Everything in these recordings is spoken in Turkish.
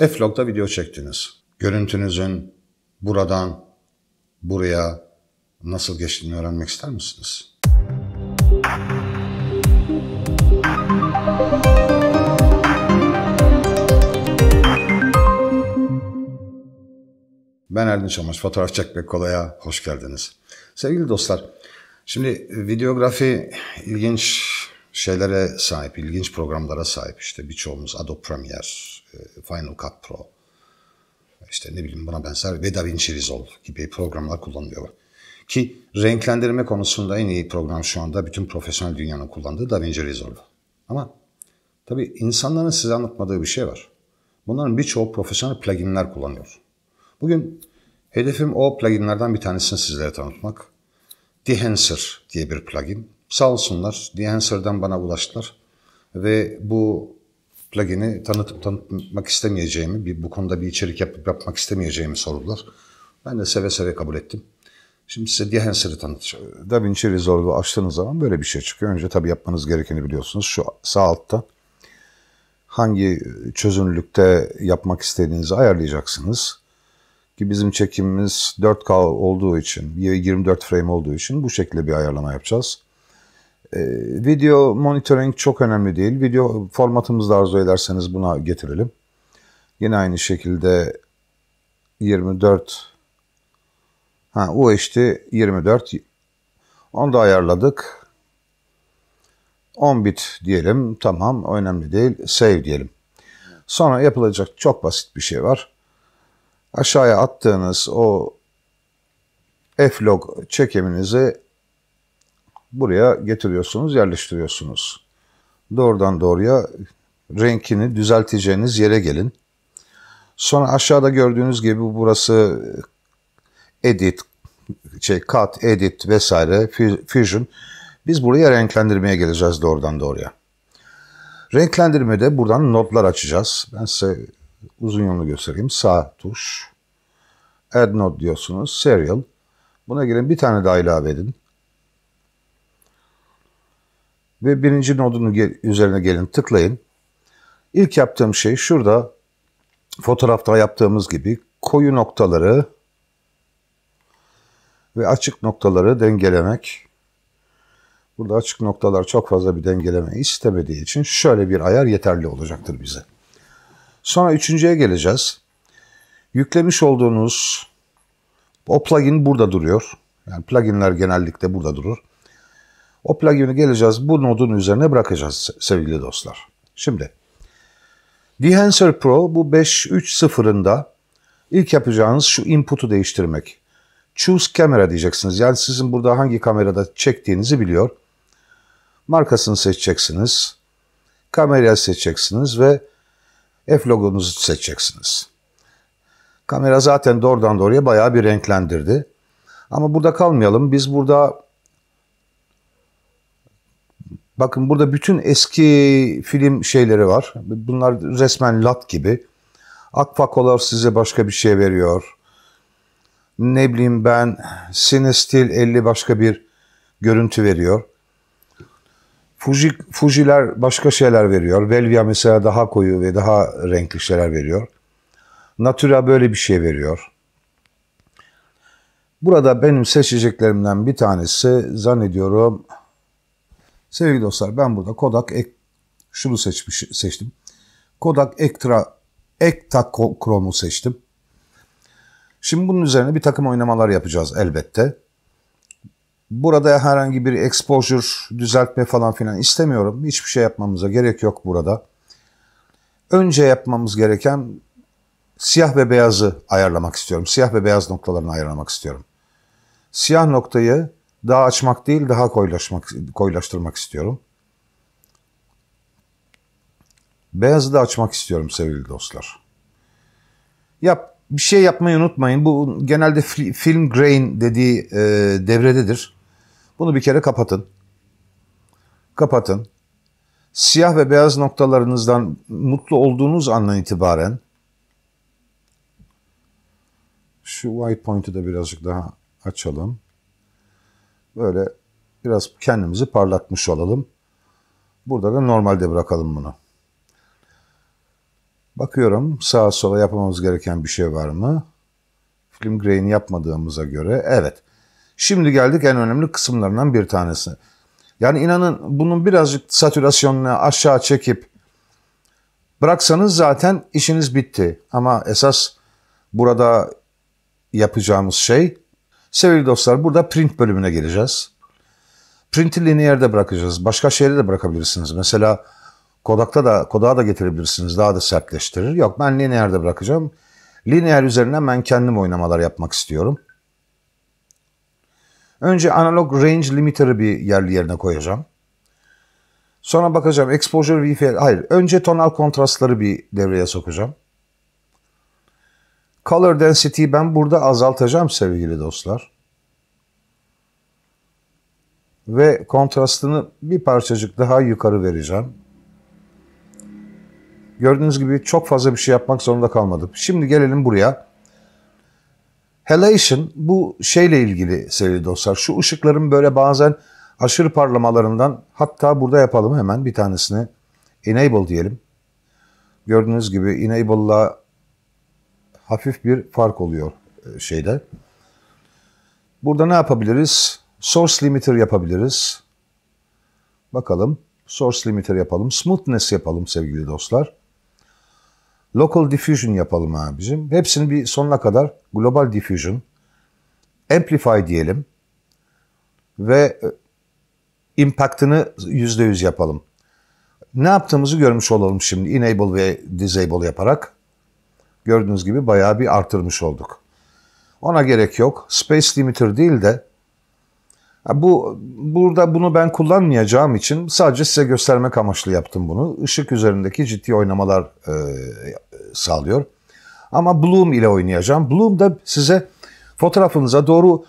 F-Log'da video çektiniz. Görüntünüzün buradan buraya nasıl geçtiğini öğrenmek ister misiniz? Ben Erdin Çamaş, Fotoğraf Çekmek Kolay'a hoş geldiniz. Sevgili dostlar, şimdi videografi ilginç şeylere sahip, ilginç programlara sahip işte birçoğumuz Adobe Premiere, e, Final Cut Pro, işte ne bileyim buna benzer ve DaVinci Resolve gibi programlar kullanılıyor. Ki renklendirme konusunda en iyi program şu anda bütün profesyonel dünyanın kullandığı DaVinci Resolve. Ama tabii insanların size anlatmadığı bir şey var. Bunların birçoğu profesyonel pluginler kullanıyor. Bugün hedefim o pluginlerden bir tanesini sizlere tanıtmak. Dehancer diye bir plugin. Sağ olsunlar The bana ulaştılar ve bu plugin'i tanıtıp tanıtmak istemeyeceğimi, bir, bu konuda bir içerik yapıp yapmak istemeyeceğimi sordular. Ben de seve seve kabul ettim. Şimdi size Dehancer'ı tanıtacağım. DaVinci Resolve'u açtığınız zaman böyle bir şey çıkıyor. Önce tabii yapmanız gerekeni biliyorsunuz. Şu sağ altta hangi çözünürlükte yapmak istediğinizi ayarlayacaksınız. Ki bizim çekimimiz 4K olduğu için, 24 frame olduğu için bu şekilde bir ayarlama yapacağız. Ee, video monitoring çok önemli değil. Video formatımızda arzu ederseniz buna getirelim. Yine aynı şekilde 24 ha, UHD 24 onu da ayarladık. 10 bit diyelim. Tamam önemli değil. Save diyelim. Sonra yapılacak çok basit bir şey var. Aşağıya attığınız o F-log çekiminizi buraya getiriyorsunuz, yerleştiriyorsunuz. Doğrudan doğruya renkini düzelteceğiniz yere gelin. Sonra aşağıda gördüğünüz gibi burası edit, şey cut, edit vesaire, fusion. Biz buraya renklendirmeye geleceğiz doğrudan doğruya. Renklendirmede buradan notlar açacağız. Ben size uzun yolunu göstereyim. Sağ tuş. Add Note diyorsunuz. Serial. Buna gelin bir tane daha ilave edin ve birinci nodunun üzerine gelin tıklayın. İlk yaptığım şey şurada fotoğrafta yaptığımız gibi koyu noktaları ve açık noktaları dengelemek. Burada açık noktalar çok fazla bir dengeleme istemediği için şöyle bir ayar yeterli olacaktır bize. Sonra üçüncüye geleceğiz. Yüklemiş olduğunuz o plugin burada duruyor. Yani pluginler genellikle burada durur. O plugin'i geleceğiz bu nodun üzerine bırakacağız sevgili dostlar. Şimdi Dehancer Pro bu 5.3.0'ında ilk yapacağınız şu input'u değiştirmek. Choose camera diyeceksiniz. Yani sizin burada hangi kamerada çektiğinizi biliyor. Markasını seçeceksiniz. Kamerayı seçeceksiniz ve F logonuzu seçeceksiniz. Kamera zaten doğrudan doğruya bayağı bir renklendirdi. Ama burada kalmayalım. Biz burada Bakın burada bütün eski film şeyleri var. Bunlar resmen lat gibi. Akfakolar size başka bir şey veriyor. Ne bileyim ben Sinestil 50 başka bir görüntü veriyor. Fuji, Fuji'ler başka şeyler veriyor. Velvia mesela daha koyu ve daha renkli şeyler veriyor. Natura böyle bir şey veriyor. Burada benim seçeceklerimden bir tanesi zannediyorum Sevgili dostlar ben burada Kodak ek, şunu seçmiş, seçtim. Kodak Ektra Ekta Ektachrome'u seçtim. Şimdi bunun üzerine bir takım oynamalar yapacağız elbette. Burada herhangi bir exposure, düzeltme falan filan istemiyorum. Hiçbir şey yapmamıza gerek yok burada. Önce yapmamız gereken siyah ve beyazı ayarlamak istiyorum. Siyah ve beyaz noktalarını ayarlamak istiyorum. Siyah noktayı daha açmak değil, daha koyulaşmak, koyulaştırmak istiyorum. Beyazı da açmak istiyorum sevgili dostlar. Yap, bir şey yapmayı unutmayın. Bu genelde film grain dediği e, devrededir. Bunu bir kere kapatın. Kapatın. Siyah ve beyaz noktalarınızdan mutlu olduğunuz andan itibaren şu white point'i de birazcık daha açalım. Böyle biraz kendimizi parlatmış olalım. Burada da normalde bırakalım bunu. Bakıyorum sağa sola yapmamız gereken bir şey var mı? Film grain yapmadığımıza göre evet. Şimdi geldik en önemli kısımlarından bir tanesi. Yani inanın bunun birazcık satürasyonunu aşağı çekip bıraksanız zaten işiniz bitti. Ama esas burada yapacağımız şey Sevgili dostlar burada print bölümüne geleceğiz. Print'i lineerde bırakacağız. Başka şeyleri de bırakabilirsiniz. Mesela Kodak'ta da, Kodak'a da getirebilirsiniz. Daha da sertleştirir. Yok ben lineerde bırakacağım. Lineer üzerinden ben kendim oynamalar yapmak istiyorum. Önce analog range limiter'ı bir yerli yerine koyacağım. Sonra bakacağım exposure VFL. Hayır önce tonal kontrastları bir devreye sokacağım. Color density'yi ben burada azaltacağım sevgili dostlar. Ve kontrastını bir parçacık daha yukarı vereceğim. Gördüğünüz gibi çok fazla bir şey yapmak zorunda kalmadık. Şimdi gelelim buraya. Halation bu şeyle ilgili sevgili dostlar. Şu ışıkların böyle bazen aşırı parlamalarından hatta burada yapalım hemen bir tanesini. Enable diyelim. Gördüğünüz gibi Enable'la hafif bir fark oluyor e, şeyde. Burada ne yapabiliriz? Source limiter yapabiliriz. Bakalım. Source limiter yapalım. Smoothness yapalım sevgili dostlar. Local diffusion yapalım bizim. Hepsini bir sonuna kadar global diffusion, amplify diyelim ve e, impact'ını %100 yapalım. Ne yaptığımızı görmüş olalım şimdi enable ve disable yaparak. Gördüğünüz gibi bayağı bir artırmış olduk. Ona gerek yok. Space Limiter değil de bu burada bunu ben kullanmayacağım için sadece size göstermek amaçlı yaptım bunu. Işık üzerindeki ciddi oynamalar e, sağlıyor. Ama Bloom ile oynayacağım. Bloom da size fotoğrafınıza doğru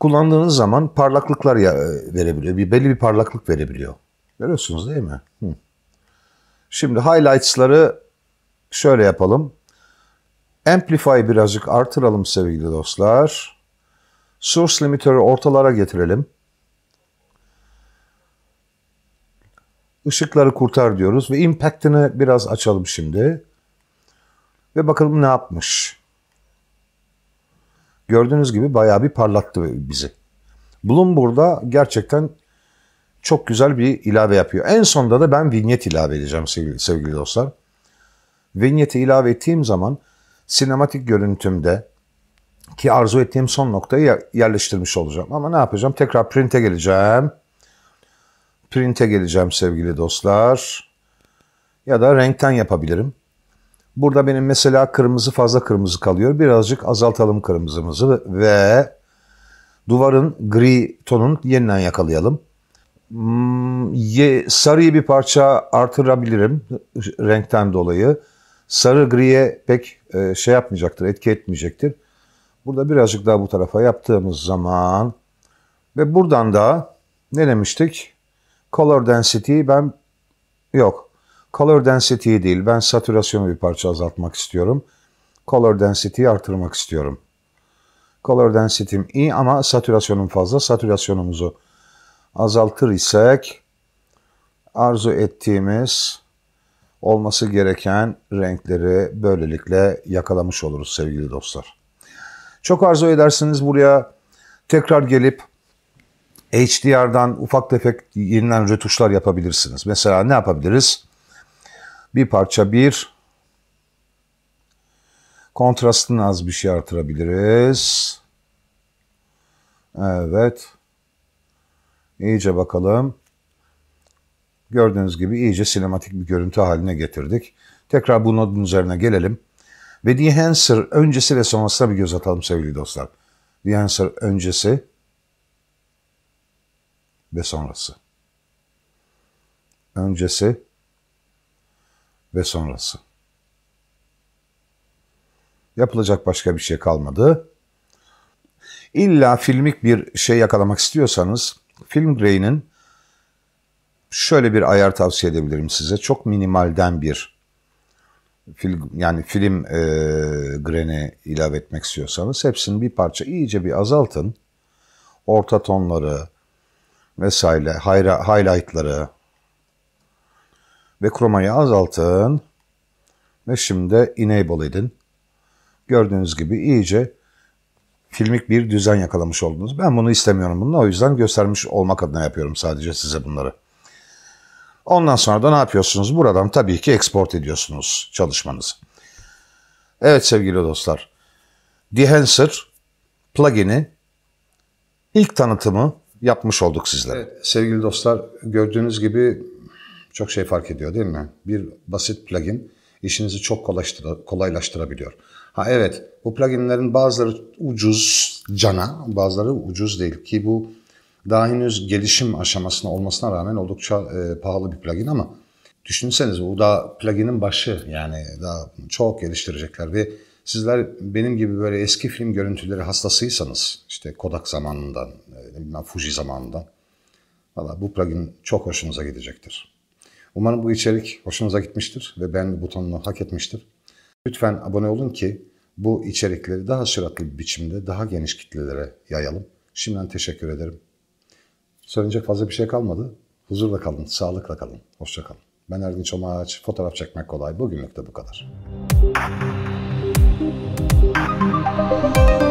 kullandığınız zaman parlaklıklar e, verebiliyor. Bir belli bir parlaklık verebiliyor. Görüyorsunuz değil mi? Hı. Şimdi highlights'ları şöyle yapalım. Amplify birazcık artıralım sevgili dostlar. Source limitörü ortalara getirelim. Işıkları kurtar diyoruz ve impact'ini biraz açalım şimdi. Ve bakalım ne yapmış. Gördüğünüz gibi bayağı bir parlattı bizi. Bloom burada gerçekten çok güzel bir ilave yapıyor. En sonda da ben vignet ilave edeceğim sevgili, sevgili dostlar. Vinyeti ilave ettiğim zaman sinematik görüntümde ki arzu ettiğim son noktayı yerleştirmiş olacağım. Ama ne yapacağım? Tekrar print'e geleceğim. Print'e geleceğim sevgili dostlar. Ya da renkten yapabilirim. Burada benim mesela kırmızı fazla kırmızı kalıyor. Birazcık azaltalım kırmızımızı ve duvarın gri tonunu yeniden yakalayalım. Hmm, sarıyı bir parça artırabilirim renkten dolayı sarı griye pek e, şey yapmayacaktır, etki etmeyecektir. Burada birazcık daha bu tarafa yaptığımız zaman ve buradan da ne demiştik? Color density ben yok. Color density değil. Ben satürasyonu bir parça azaltmak istiyorum. Color density'yi artırmak istiyorum. Color density'm iyi ama satürasyonum fazla. Satürasyonumuzu azaltır isek arzu ettiğimiz olması gereken renkleri böylelikle yakalamış oluruz sevgili dostlar. Çok arzu edersiniz buraya tekrar gelip HDR'dan ufak tefek yeniden retuşlar yapabilirsiniz. Mesela ne yapabiliriz? Bir parça bir kontrastını az bir şey artırabiliriz. Evet. İyice bakalım. Gördüğünüz gibi iyice sinematik bir görüntü haline getirdik. Tekrar bu nodun üzerine gelelim. Ve The Enhancer öncesi ve sonrasına bir göz atalım sevgili dostlar. The Enhancer öncesi ve sonrası. Öncesi ve sonrası. Yapılacak başka bir şey kalmadı. İlla filmik bir şey yakalamak istiyorsanız film grain'in şöyle bir ayar tavsiye edebilirim size. Çok minimalden bir fil, yani film e, greni ilave etmek istiyorsanız hepsini bir parça iyice bir azaltın. Orta tonları vesaire highlightları ve kromayı azaltın ve şimdi enable edin. Gördüğünüz gibi iyice filmik bir düzen yakalamış oldunuz. Ben bunu istemiyorum bununla o yüzden göstermiş olmak adına yapıyorum sadece size bunları. Ondan sonra da ne yapıyorsunuz? Buradan tabii ki export ediyorsunuz çalışmanızı. Evet sevgili dostlar. Dehancer plugin'i ilk tanıtımı yapmış olduk sizlere. Evet, sevgili dostlar gördüğünüz gibi çok şey fark ediyor değil mi? Bir basit plugin işinizi çok kolaylaştırabiliyor. Ha evet bu pluginlerin bazıları ucuz cana bazıları ucuz değil ki bu daha henüz gelişim aşamasında olmasına rağmen oldukça e, pahalı bir plugin ama düşünseniz bu da pluginin başı yani daha çok geliştirecekler ve sizler benim gibi böyle eski film görüntüleri hastasıysanız işte Kodak zamanından, e, bilmem Fuji zamanından valla bu plugin çok hoşunuza gidecektir. Umarım bu içerik hoşunuza gitmiştir ve beğenme butonunu hak etmiştir. Lütfen abone olun ki bu içerikleri daha süratli bir biçimde daha geniş kitlelere yayalım. Şimdiden teşekkür ederim. Söyleyecek fazla bir şey kalmadı. Huzurla kalın, sağlıkla kalın, hoşça kalın. Ben Erdinç Omağaç, fotoğraf çekmek kolay. Bugünlük de bu kadar. Müzik